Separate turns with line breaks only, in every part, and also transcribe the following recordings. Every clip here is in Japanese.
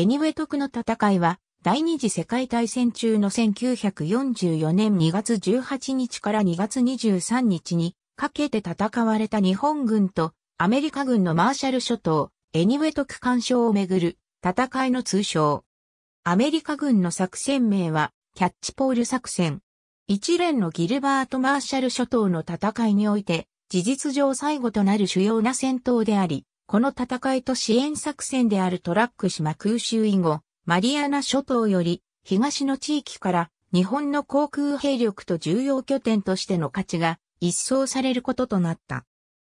エニウェトクの戦いは、第二次世界大戦中の1944年2月18日から2月23日にかけて戦われた日本軍とアメリカ軍のマーシャル諸島、エニウェトク干渉をめぐる戦いの通称。アメリカ軍の作戦名はキャッチポール作戦。一連のギルバート・マーシャル諸島の戦いにおいて、事実上最後となる主要な戦闘であり、この戦いと支援作戦であるトラック島空襲以後、マリアナ諸島より東の地域から日本の航空兵力と重要拠点としての価値が一掃されることとなった。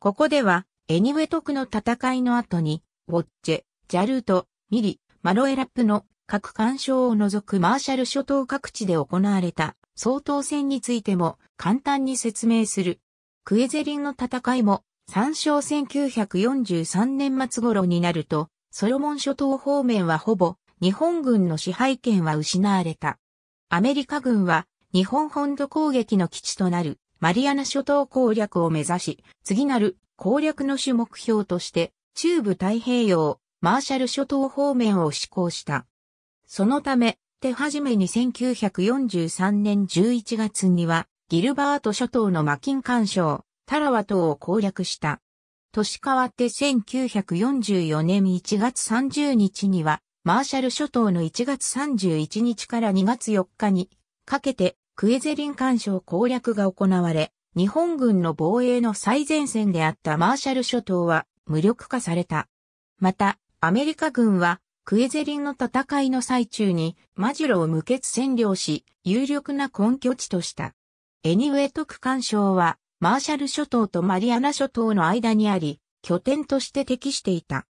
ここでは、エニウェトクの戦いの後に、ウォッチェ、ジャルート、ミリ、マロエラップの各干渉を除くマーシャル諸島各地で行われた総統戦についても簡単に説明する。クエゼリンの戦いも参照1943年末頃になると、ソロモン諸島方面はほぼ日本軍の支配権は失われた。アメリカ軍は日本本土攻撃の基地となるマリアナ諸島攻略を目指し、次なる攻略の主目標として中部太平洋、マーシャル諸島方面を施行した。そのため、手始めに1943年11月には、ギルバート諸島のマキン干渉、タラワ島を攻略した。年変わって1944年1月30日には、マーシャル諸島の1月31日から2月4日にかけてクエゼリン干渉攻略が行われ、日本軍の防衛の最前線であったマーシャル諸島は無力化された。また、アメリカ軍はクエゼリンの戦いの最中にマジュロを無血占領し、有力な根拠地とした。エニウェト区干渉はマーシャル諸島とマリアナ諸島の間にあり、拠点として適していた。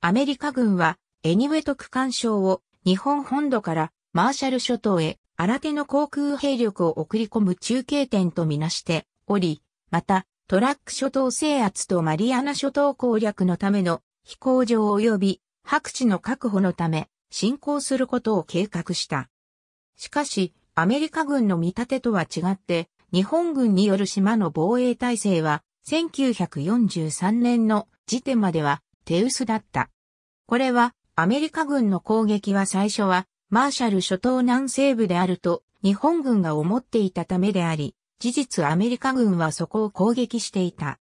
アメリカ軍は、エニウェト区間省を日本本土からマーシャル諸島へ新手の航空兵力を送り込む中継点とみなしており、またトラック諸島制圧とマリアナ諸島攻略のための飛行場及び白地の確保のため進行することを計画した。しかし、アメリカ軍の見立てとは違って、日本軍による島の防衛体制は、1943年の時点までは手薄だった。これは、アメリカ軍の攻撃は最初は、マーシャル諸島南西部であると、日本軍が思っていたためであり、事実アメリカ軍はそこを攻撃していた。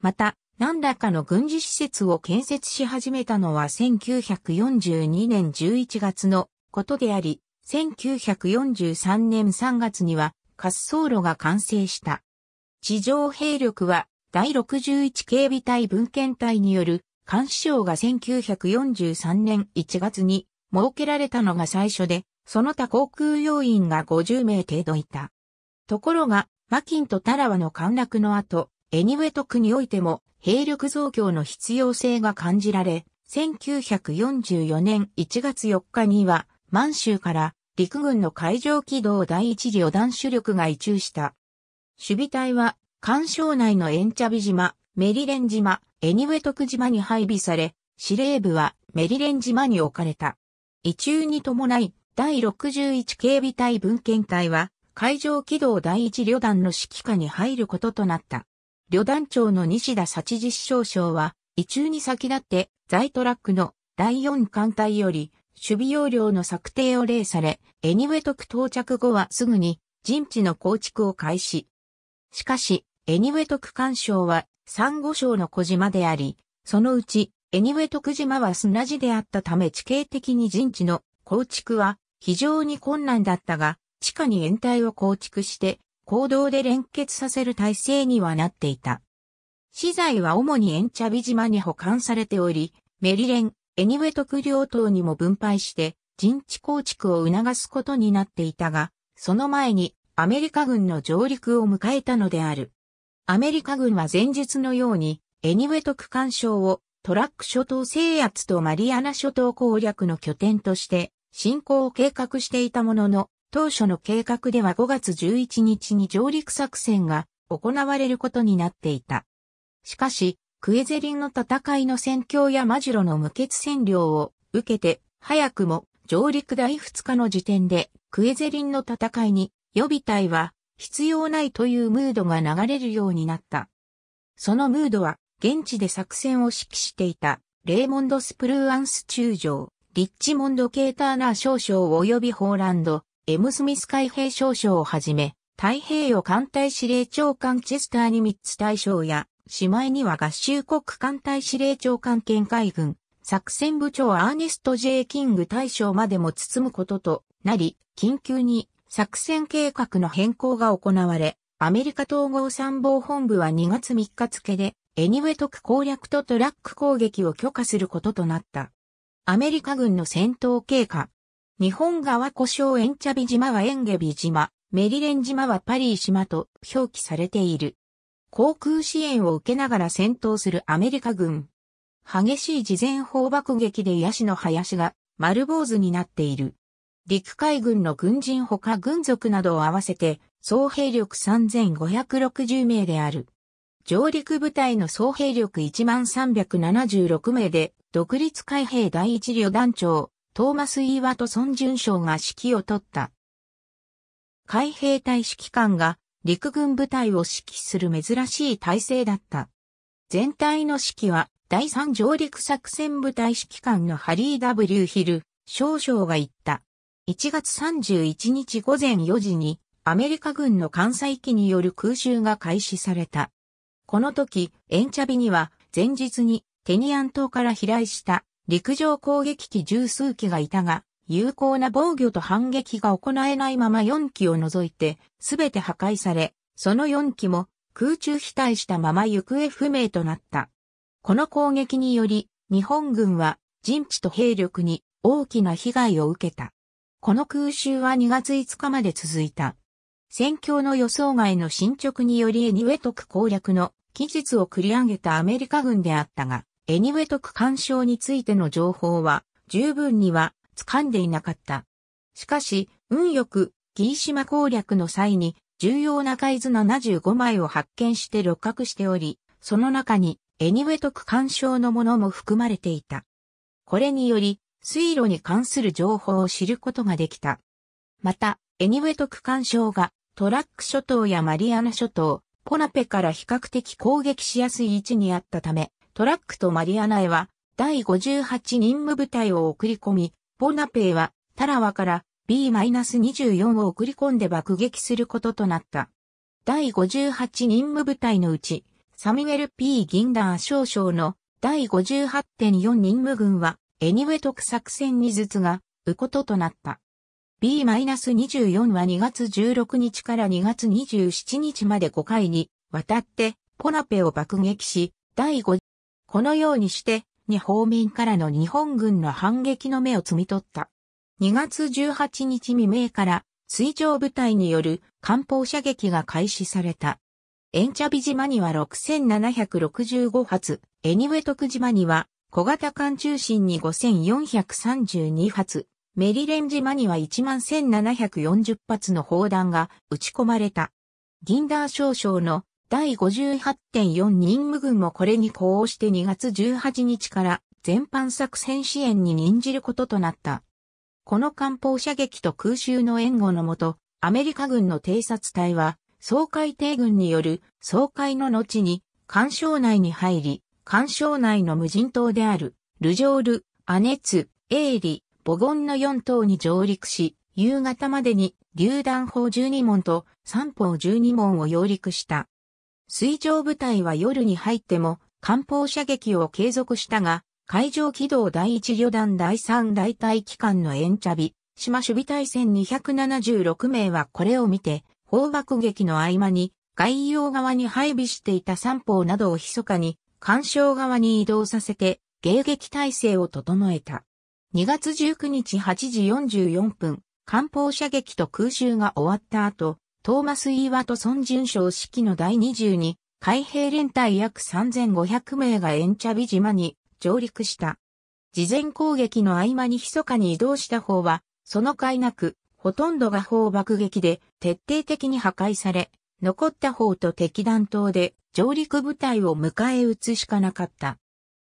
また、何らかの軍事施設を建設し始めたのは1942年11月のことであり、1943年3月には滑走路が完成した。地上兵力は第61警備隊文献隊による監視省が1943年1月に設けられたのが最初で、その他航空要員が50名程度いた。ところが、マキンとタラワの陥落の後、エニウェト区においても兵力増強の必要性が感じられ、1944年1月4日には満州から陸軍の海上機動第一旅団主力が移駐した。守備隊は、干渉内のエンチャビ島、メリレン島、エニウェトク島に配備され、司令部はメリレン島に置かれた。移駐に伴い、第61警備隊文献隊は、海上機動第一旅団の指揮下に入ることとなった。旅団長の西田幸実少将は、移駐に先立って、在トラックの第4艦隊より、守備要領の策定を例され、エニウェトク到着後はすぐに陣地の構築を開始。しかし、エニウェトク干渉は珊瑚礁の小島であり、そのうちエニウェトク島は砂地であったため地形的に陣地の構築は非常に困難だったが、地下に掩体を構築して行動で連結させる体制にはなっていた。資材は主にエンチャビ島に保管されており、メリレン、エニウェ特領等にも分配して陣地構築を促すことになっていたが、その前にアメリカ軍の上陸を迎えたのである。アメリカ軍は前日のように、エニウェ特干渉をトラック諸島制圧とマリアナ諸島攻略の拠点として進行を計画していたものの、当初の計画では5月11日に上陸作戦が行われることになっていた。しかし、クエゼリンの戦いの戦況やマジロの無血占領を受けて、早くも上陸第2日の時点でクエゼリンの戦いに予備隊は必要ないというムードが流れるようになった。そのムードは現地で作戦を指揮していたレーモンド・スプルーアンス中将、リッチモンド・ケーターナー少将及びホーランド、エム・スミス海兵少将をはじめ、太平洋艦隊司令長官チェスターに3つ大将やしまいには合衆国艦隊司令長官兼海軍、作戦部長アーネスト・ J・ キング大将までも包むこととなり、緊急に作戦計画の変更が行われ、アメリカ統合参謀本部は2月3日付で、エニウェトク攻略とトラック攻撃を許可することとなった。アメリカ軍の戦闘経過。日本側故障エンチャビ島はエンゲビ島、メリレン島はパリー島と表記されている。航空支援を受けながら戦闘するアメリカ軍。激しい事前砲爆撃でヤシの林が丸坊主になっている。陸海軍の軍人ほか軍属などを合わせて総兵力3560名である。上陸部隊の総兵力1376名で、独立海兵第一旅団長、トーマス・イーワトソン・ジュン将が指揮を取った。海兵隊指揮官が陸軍部隊を指揮する珍しい体制だった。全体の指揮は第3上陸作戦部隊指揮官のハリー・ W・ ヒル、少将が言った。1月31日午前4時にアメリカ軍の艦載機による空襲が開始された。この時、エンチャビには前日にテニアン島から飛来した陸上攻撃機十数機がいたが、有効な防御と反撃が行えないまま4機を除いて、すべて破壊され、その4機も空中飛退したまま行方不明となった。この攻撃により、日本軍は陣地と兵力に大きな被害を受けた。この空襲は2月5日まで続いた。戦況の予想外の進捗によりエニウェトク攻略の期日を繰り上げたアメリカ軍であったが、エニウェトク干渉についての情報は十分には掴んでいなかった。しかし、運よく、ギー島攻略の際に、重要な海図75枚を発見して六角しており、その中に、エニウェト区干渉のものも含まれていた。これにより、水路に関する情報を知ることができた。また、エニウェト区干渉が、トラック諸島やマリアナ諸島、ポナペから比較的攻撃しやすい位置にあったため、トラックとマリアナへは、第58任務部隊を送り込み、ポナペーは、タラワから B-24 を送り込んで爆撃することとなった。第58任務部隊のうち、サミュエル・ P・ ギンダー少将の第58.4任務軍は、エニウェ特作戦にずつが、うこととなった。B-24 は2月16日から2月27日まで5回に、わたって、ポナペを爆撃し、第5、このようにして、2方面からの日本軍の反撃の目を摘み取った。2月18日未明から水上部隊による艦砲射撃が開始された。エンチャビ島には6765発、エニウェトク島には小型艦中心に5432発、メリレン島には11740発の砲弾が撃ち込まれた。ギンダー少将の第58.4任務軍もこれに呼応して2月18日から全般作戦支援に任じることとなった。この艦砲射撃と空襲の援護のもと、アメリカ軍の偵察隊は、総海帝軍による総海の後に、艦渉内に入り、艦渉内の無人島である、ルジョール、アネツ、エーリ、ボゴンの4島に上陸し、夕方までに、榴弾砲12門と三砲12門を揚陸した。水上部隊は夜に入っても、艦砲射撃を継続したが、海上機動第1旅団第3大隊機関の延茶日、島守備隊船276名はこれを見て、砲爆撃の合間に、外洋側に配備していた三砲などを密かに、干渉側に移動させて、迎撃態勢を整えた。2月19日8時44分、艦砲射撃と空襲が終わった後、トーマス・イーワトソン准将指揮の第22海兵連隊約3500名がエンチャビ島に上陸した。事前攻撃の合間に密かに移動した方は、その甲斐なく、ほとんどが砲爆撃で徹底的に破壊され、残った方と敵弾頭で上陸部隊を迎え撃つしかなかった。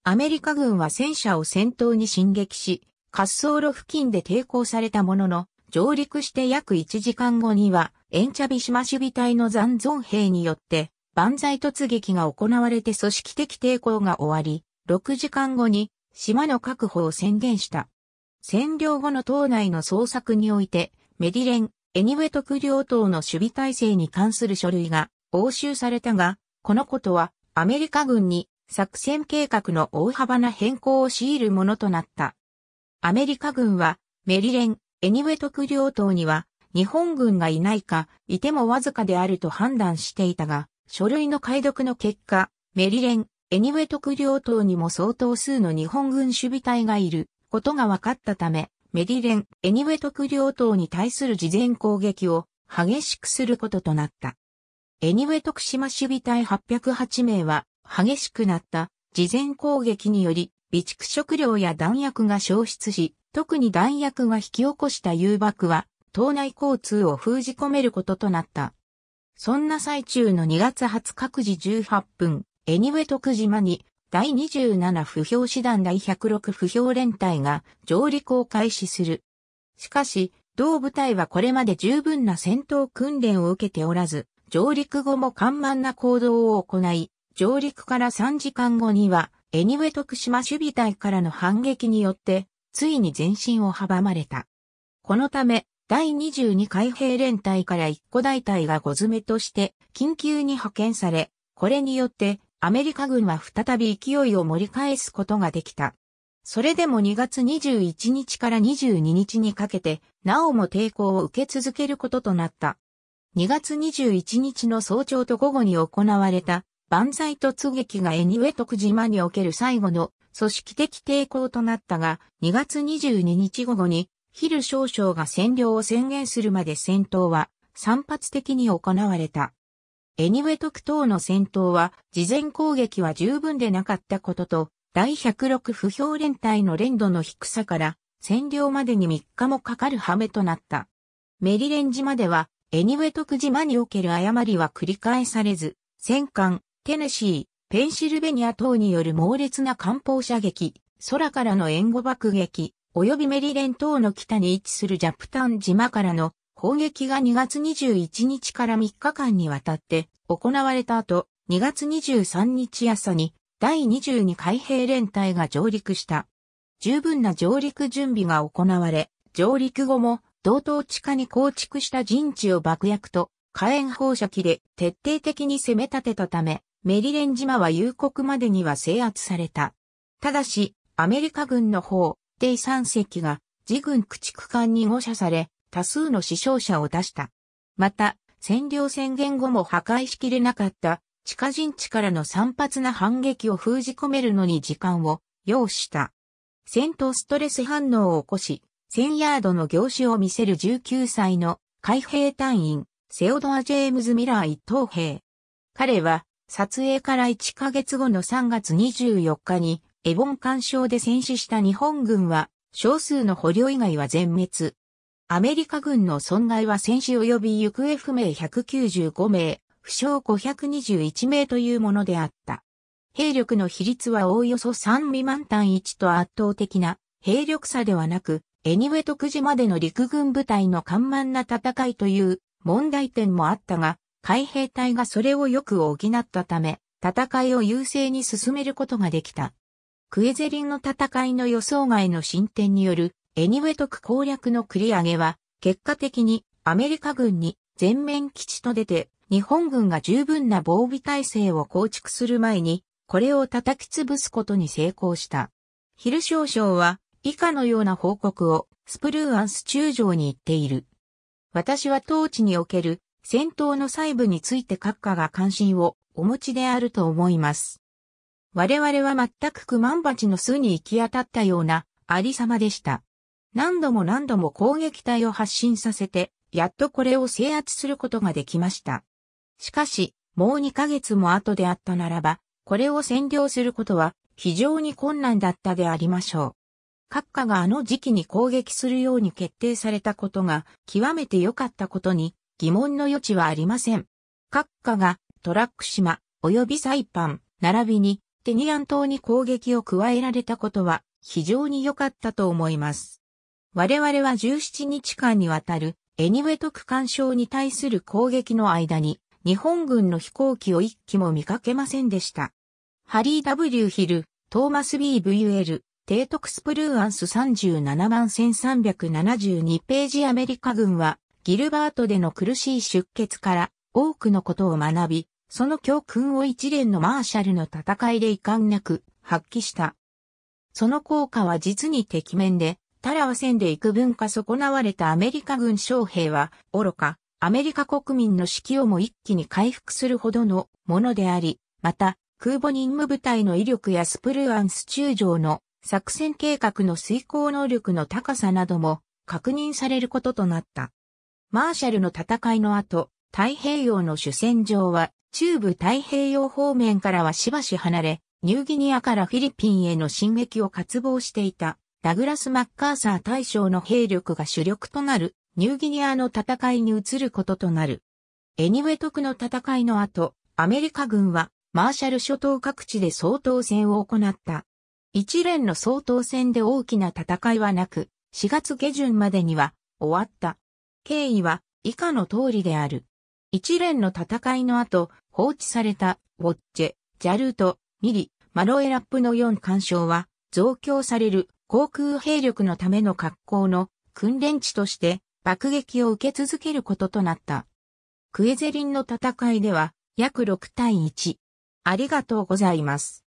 アメリカ軍は戦車を先頭に進撃し、滑走路付近で抵抗されたものの、上陸して約1時間後には、エンチャビ島守備隊の残存兵によって、万歳突撃が行われて組織的抵抗が終わり、6時間後に島の確保を宣言した。占領後の島内の捜索において、メディレン、エニウェ特領等の守備体制に関する書類が押収されたが、このことはアメリカ軍に作戦計画の大幅な変更を強いるものとなった。アメリカ軍はメリレン、エニウェ特領島には日本軍がいないか、いてもわずかであると判断していたが、書類の解読の結果、メリレン、エニウェ特領島にも相当数の日本軍守備隊がいることが分かったため、メリレン、エニウェ特領島に対する事前攻撃を激しくすることとなった。エニウェ徳島守備隊808名は激しくなった事前攻撃により備蓄食料や弾薬が消失し、特に弾薬が引き起こした誘爆は、島内交通を封じ込めることとなった。そんな最中の2月20日各時18分、エニウェ徳島に第27不評師団第106不評連隊が上陸を開始する。しかし、同部隊はこれまで十分な戦闘訓練を受けておらず、上陸後も緩慢な行動を行い、上陸から3時間後には、エニウェ徳島守備隊からの反撃によって、ついに前進を阻まれた。このため、第22海兵連隊から1個大隊が5詰めとして緊急に派遣され、これによってアメリカ軍は再び勢いを盛り返すことができた。それでも2月21日から22日にかけて、なおも抵抗を受け続けることとなった。2月21日の早朝と午後に行われた、万歳突撃がエニウェ徳島における最後の組織的抵抗となったが、2月22日午後に、ヒル少将が占領を宣言するまで戦闘は散発的に行われた。エニウェトク等の戦闘は、事前攻撃は十分でなかったことと、第106不評連隊の連度の低さから、占領までに3日もかかる羽目となった。メリレン島では、エニウェトク島における誤りは繰り返されず、戦艦、テネシー、ペンシルベニア等による猛烈な艦砲射撃、空からの援護爆撃、及びメリレン等の北に位置するジャプタン島からの砲撃が2月21日から3日間にわたって行われた後、2月23日朝に第22海兵連隊が上陸した。十分な上陸準備が行われ、上陸後も同等地下に構築した陣地を爆薬と火炎放射器で徹底的に攻め立てたため、メリレン島は夕刻までには制圧された。ただし、アメリカ軍の方、第三隻が、自軍駆逐艦に誤射され、多数の死傷者を出した。また、占領宣言後も破壊しきれなかった、地下陣地からの散発な反撃を封じ込めるのに時間を要した。戦闘ストレス反応を起こし、1000ヤードの業種を見せる19歳の海兵隊員、セオドア・ジェームズ・ミラー一等兵。彼は撮影から1ヶ月後の3月24日に、エボン干渉で戦死した日本軍は、少数の捕虜以外は全滅。アメリカ軍の損害は戦死及び行方不明195名、負傷521名というものであった。兵力の比率はおおよそ3未満単1と圧倒的な兵力差ではなく、エニウェトくじまでの陸軍部隊の緩慢な戦いという問題点もあったが、海兵隊がそれをよく補ったため、戦いを優勢に進めることができた。クエゼリンの戦いの予想外の進展によるエニウェトク攻略の繰り上げは、結果的にアメリカ軍に全面基地と出て、日本軍が十分な防備体制を構築する前に、これを叩き潰すことに成功した。ヒル少将は、以下のような報告を、スプルーアンス中将に言っている。私は当地における戦闘の細部について各家が関心をお持ちであると思います。我々は全く熊マバチの巣に行き当たったようなありさまでした。何度も何度も攻撃隊を発進させて、やっとこれを制圧することができました。しかし、もう2ヶ月も後であったならば、これを占領することは非常に困難だったでありましょう。各家があの時期に攻撃するように決定されたことが極めて良かったことに疑問の余地はありません。各下がトラック島及びサイパン並びにテニアン島に攻撃を加えられたことは非常に良かったと思います。我々は17日間にわたるエニウェト区間省に対する攻撃の間に日本軍の飛行機を一機も見かけませんでした。ハリー・ W・ ヒル、トーマス・ B・ VL、提督スプルーアンス37万1372ページアメリカ軍はギルバートでの苦しい出血から多くのことを学び、その教訓を一連のマーシャルの戦いで遺憾なく発揮した。その効果は実に敵面で、タラワ戦で幾分か損なわれたアメリカ軍将兵は、愚か、アメリカ国民の士気をも一気に回復するほどのものであり、また、空母任務部隊の威力やスプルアンス中将の作戦計画の遂行能力の高さなども確認されることとなった。マーシャルの戦いの後、太平洋の主戦場は中部太平洋方面からはしばし離れ、ニューギニアからフィリピンへの進撃を渇望していたダグラス・マッカーサー大将の兵力が主力となるニューギニアの戦いに移ることとなる。エニウェトクの戦いの後、アメリカ軍はマーシャル諸島各地で総統戦を行った。一連の総統戦で大きな戦いはなく、4月下旬までには終わった。経緯は以下の通りである。一連の戦いの後、放置された、ウォッチェ、ジャルート、ミリ、マロエラップの4干渉は、増強される航空兵力のための格好の訓練地として爆撃を受け続けることとなった。クエゼリンの戦いでは、約6対1。ありがとうございます。